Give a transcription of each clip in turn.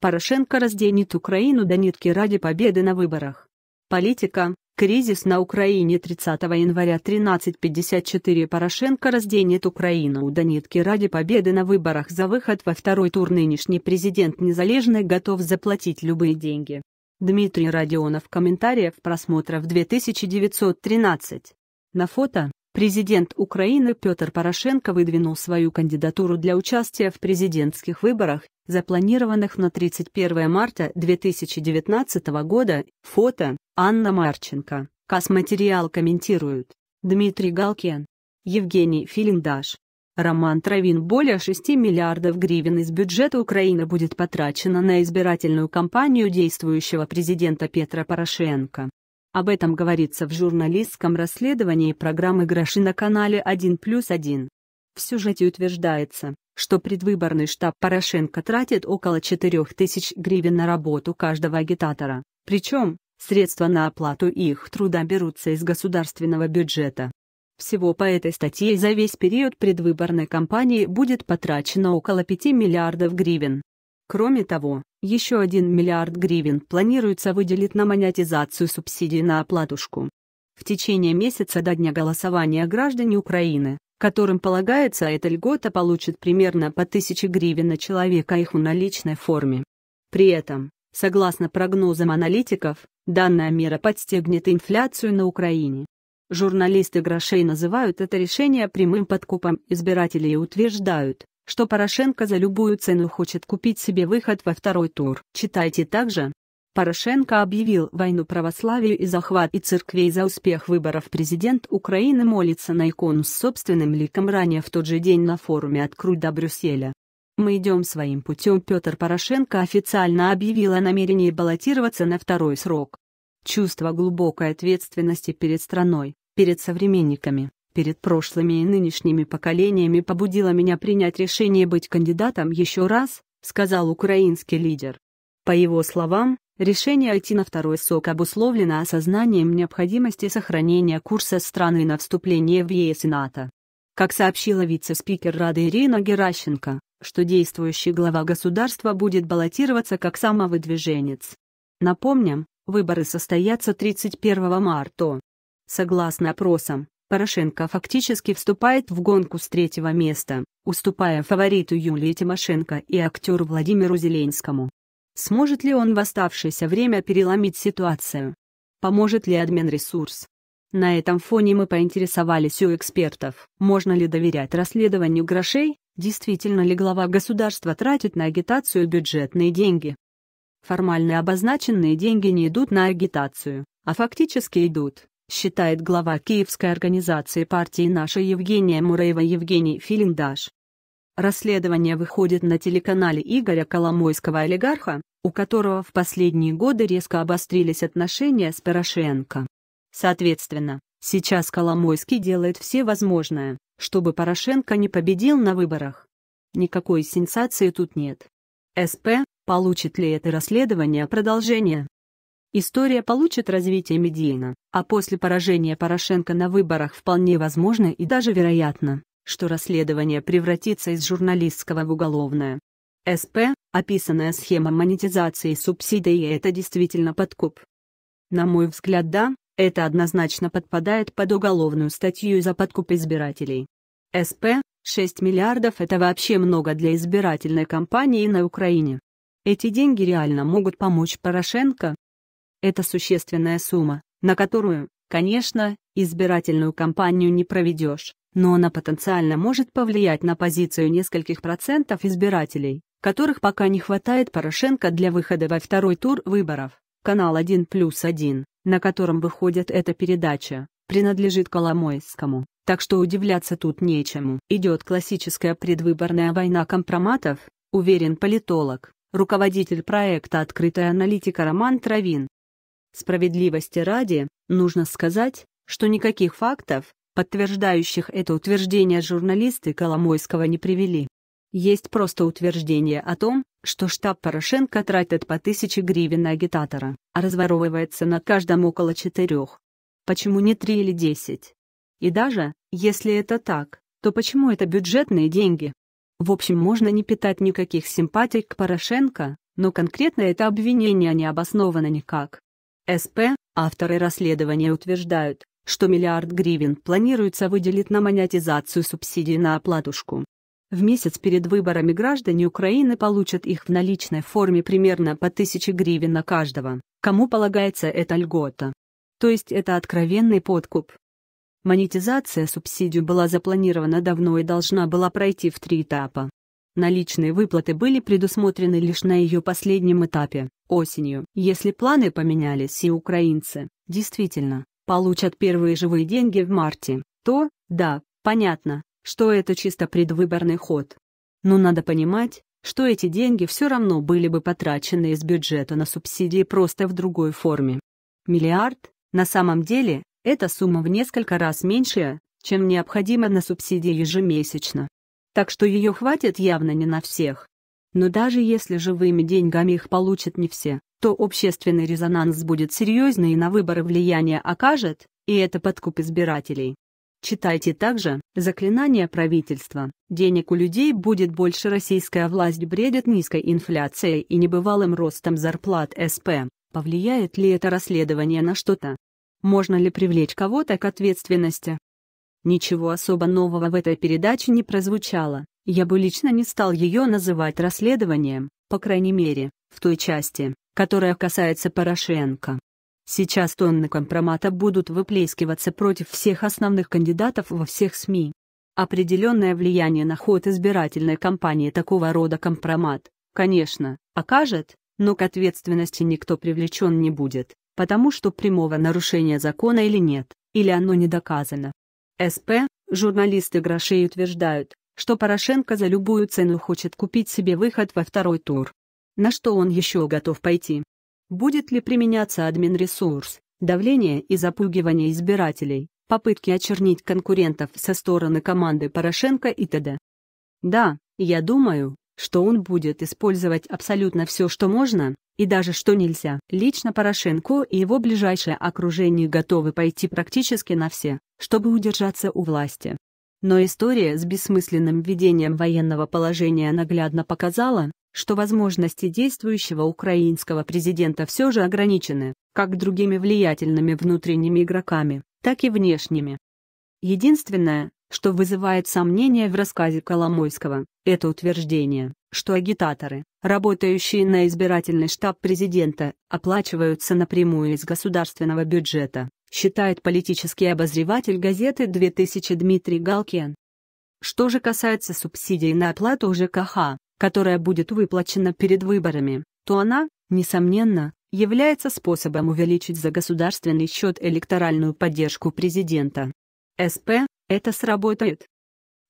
Порошенко разденет Украину до нитки ради победы на выборах. Политика. Кризис на Украине 30 января 13.54 Порошенко разденет Украину до нитки ради победы на выборах за выход во второй тур нынешний президент незалежный готов заплатить любые деньги. Дмитрий Родионов комментариев просмотров 2913. На фото Президент Украины Петр Порошенко выдвинул свою кандидатуру для участия в президентских выборах, запланированных на 31 марта 2019 года. Фото Анна Марченко. Касматериал комментируют Дмитрий Галкин, Евгений Филиндаш. Роман Травин более 6 миллиардов гривен из бюджета Украины будет потрачено на избирательную кампанию действующего президента Петра Порошенко. Об этом говорится в журналистском расследовании программы «Гроши» на канале 1 плюс 1. В сюжете утверждается, что предвыборный штаб Порошенко тратит около 4000 гривен на работу каждого агитатора, причем средства на оплату их труда берутся из государственного бюджета. Всего по этой статье за весь период предвыборной кампании будет потрачено около 5 миллиардов гривен. Кроме того, еще 1 миллиард гривен планируется выделить на монетизацию субсидий на оплатушку. В течение месяца до дня голосования граждане Украины, которым полагается эта льгота, получат примерно по 1000 гривен на человека их в наличной форме. При этом, согласно прогнозам аналитиков, данная мера подстегнет инфляцию на Украине. Журналисты грошей называют это решение прямым подкупом избирателей и утверждают, что Порошенко за любую цену хочет купить себе выход во второй тур. Читайте также. Порошенко объявил войну православию и захват и церквей за успех выборов президент Украины молится на икону с собственным ликом ранее в тот же день на форуме «Откруть до Брюсселя». «Мы идем своим путем» Петр Порошенко официально объявил о намерении баллотироваться на второй срок. Чувство глубокой ответственности перед страной, перед современниками, перед прошлыми и нынешними поколениями побудило меня принять решение быть кандидатом еще раз, сказал украинский лидер. По его словам, решение идти на второй сок обусловлено осознанием необходимости сохранения курса страны на вступление в ЕС и НАТО. Как сообщила вице-спикер Рады Ирина Геращенко, что действующий глава государства будет баллотироваться как самовыдвиженец. Напомним, выборы состоятся 31 марта. Согласно опросам, Порошенко фактически вступает в гонку с третьего места, уступая фавориту Юлии Тимошенко и актеру Владимиру Зеленскому. Сможет ли он в оставшееся время переломить ситуацию? Поможет ли обмен ресурс? На этом фоне мы поинтересовались у экспертов, можно ли доверять расследованию грошей, действительно ли глава государства тратит на агитацию бюджетные деньги. Формально обозначенные деньги не идут на агитацию, а фактически идут считает глава Киевской организации партии «Наша» Евгения Мураева Евгений Филиндаш. Расследование выходит на телеканале Игоря Коломойского олигарха, у которого в последние годы резко обострились отношения с Порошенко. Соответственно, сейчас Коломойский делает все возможное, чтобы Порошенко не победил на выборах. Никакой сенсации тут нет. СП, получит ли это расследование продолжение? История получит развитие медийно, а после поражения Порошенко на выборах вполне возможно и даже вероятно, что расследование превратится из журналистского в уголовное. СП – описанная схема монетизации субсидий – это действительно подкуп. На мой взгляд, да, это однозначно подпадает под уголовную статью за подкуп избирателей. СП – 6 миллиардов – это вообще много для избирательной кампании на Украине. Эти деньги реально могут помочь Порошенко, это существенная сумма, на которую, конечно, избирательную кампанию не проведешь, но она потенциально может повлиять на позицию нескольких процентов избирателей, которых пока не хватает Порошенко для выхода во второй тур выборов. Канал 1 плюс 1, на котором выходит эта передача, принадлежит Коломойскому, так что удивляться тут нечему. Идет классическая предвыборная война компроматов, уверен политолог, руководитель проекта «Открытая аналитика» Роман Травин. Справедливости ради, нужно сказать, что никаких фактов, подтверждающих это утверждение журналисты Коломойского не привели. Есть просто утверждение о том, что штаб Порошенко тратит по тысяче гривен на агитатора, а разворовывается на каждом около четырех. Почему не три или десять? И даже, если это так, то почему это бюджетные деньги? В общем, можно не питать никаких симпатий к Порошенко, но конкретно это обвинение не обосновано никак. СП, авторы расследования утверждают, что миллиард гривен планируется выделить на монетизацию субсидий на оплатушку. В месяц перед выборами граждане Украины получат их в наличной форме примерно по 1000 гривен на каждого, кому полагается эта льгота. То есть это откровенный подкуп. Монетизация субсидий была запланирована давно и должна была пройти в три этапа. Наличные выплаты были предусмотрены лишь на ее последнем этапе, осенью. Если планы поменялись и украинцы, действительно, получат первые живые деньги в марте, то, да, понятно, что это чисто предвыборный ход. Но надо понимать, что эти деньги все равно были бы потрачены из бюджета на субсидии просто в другой форме. Миллиард, на самом деле, это сумма в несколько раз меньшая, чем необходимо на субсидии ежемесячно так что ее хватит явно не на всех. Но даже если живыми деньгами их получат не все, то общественный резонанс будет серьезный и на выборы влияние окажет, и это подкуп избирателей. Читайте также «Заклинание правительства». Денег у людей будет больше российская власть бредит низкой инфляцией и небывалым ростом зарплат СП. Повлияет ли это расследование на что-то? Можно ли привлечь кого-то к ответственности? Ничего особо нового в этой передаче не прозвучало, я бы лично не стал ее называть расследованием, по крайней мере, в той части, которая касается Порошенко. Сейчас тонны компромата будут выплескиваться против всех основных кандидатов во всех СМИ. Определенное влияние на ход избирательной кампании такого рода компромат, конечно, окажет, но к ответственности никто привлечен не будет, потому что прямого нарушения закона или нет, или оно не доказано, СП, журналисты Грошей утверждают, что Порошенко за любую цену хочет купить себе выход во второй тур. На что он еще готов пойти? Будет ли применяться админресурс, давление и запугивание избирателей, попытки очернить конкурентов со стороны команды Порошенко и т.д. Да, я думаю, что он будет использовать абсолютно все, что можно, и даже что нельзя. Лично Порошенко и его ближайшее окружение готовы пойти практически на все, чтобы удержаться у власти. Но история с бессмысленным введением военного положения наглядно показала, что возможности действующего украинского президента все же ограничены, как другими влиятельными внутренними игроками, так и внешними. Единственное, что вызывает сомнения в рассказе Коломойского, это утверждение, что агитаторы, работающие на избирательный штаб президента, оплачиваются напрямую из государственного бюджета, считает политический обозреватель газеты «2000» Дмитрий Галкин. Что же касается субсидий на оплату ЖКХ, которая будет выплачена перед выборами, то она, несомненно, является способом увеличить за государственный счет электоральную поддержку президента. СП, это сработает.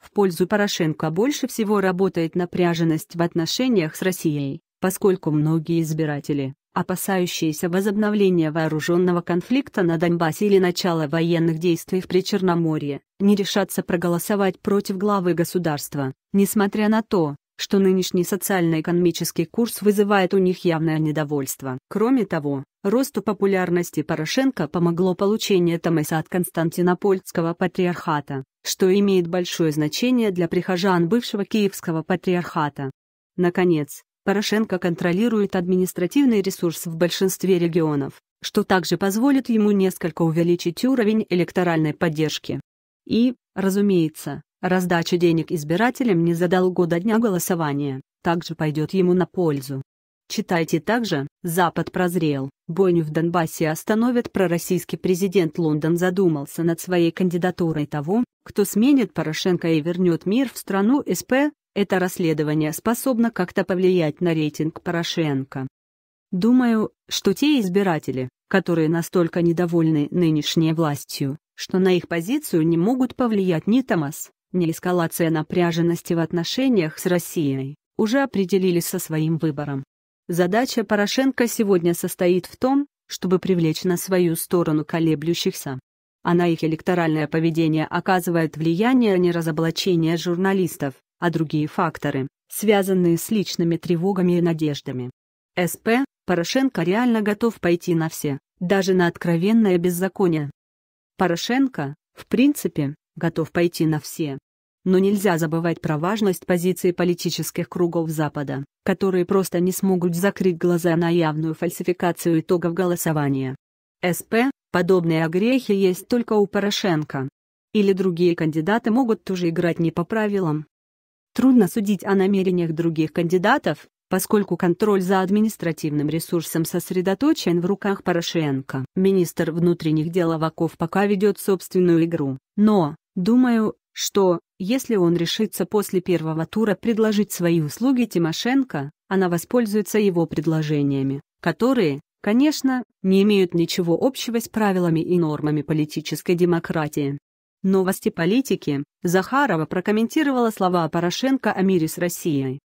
В пользу Порошенко больше всего работает напряженность в отношениях с Россией, поскольку многие избиратели, опасающиеся возобновления вооруженного конфликта на Донбассе или начала военных действий в Причерноморье, не решатся проголосовать против главы государства, несмотря на то, что нынешний социально-экономический курс вызывает у них явное недовольство. Кроме того, росту популярности Порошенко помогло получение Томаса от Константинопольского патриархата, что имеет большое значение для прихожан бывшего Киевского патриархата. Наконец, Порошенко контролирует административный ресурс в большинстве регионов, что также позволит ему несколько увеличить уровень электоральной поддержки. И, разумеется, Раздача денег избирателям не задал года дня голосования, также пойдет ему на пользу. Читайте также, Запад прозрел, бойню в Донбассе остановят пророссийский президент Лондон задумался над своей кандидатурой того, кто сменит Порошенко и вернет мир в страну СП, это расследование способно как-то повлиять на рейтинг Порошенко. Думаю, что те избиратели, которые настолько недовольны нынешней властью, что на их позицию не могут повлиять ни Томас, не неэскалация напряженности в отношениях с Россией, уже определились со своим выбором. Задача Порошенко сегодня состоит в том, чтобы привлечь на свою сторону колеблющихся. А на их электоральное поведение оказывает влияние а не разоблачение журналистов, а другие факторы, связанные с личными тревогами и надеждами. СП, Порошенко реально готов пойти на все, даже на откровенное беззаконие. Порошенко, в принципе, готов пойти на все. Но нельзя забывать про важность позиции политических кругов Запада, которые просто не смогут закрыть глаза на явную фальсификацию итогов голосования. СП, подобные огрехи есть только у Порошенко. Или другие кандидаты могут тоже играть не по правилам. Трудно судить о намерениях других кандидатов, поскольку контроль за административным ресурсом сосредоточен в руках Порошенко. Министр внутренних дел Аваков пока ведет собственную игру, но, Думаю, что, если он решится после первого тура предложить свои услуги Тимошенко, она воспользуется его предложениями, которые, конечно, не имеют ничего общего с правилами и нормами политической демократии. Новости политики Захарова прокомментировала слова Порошенко о мире с Россией.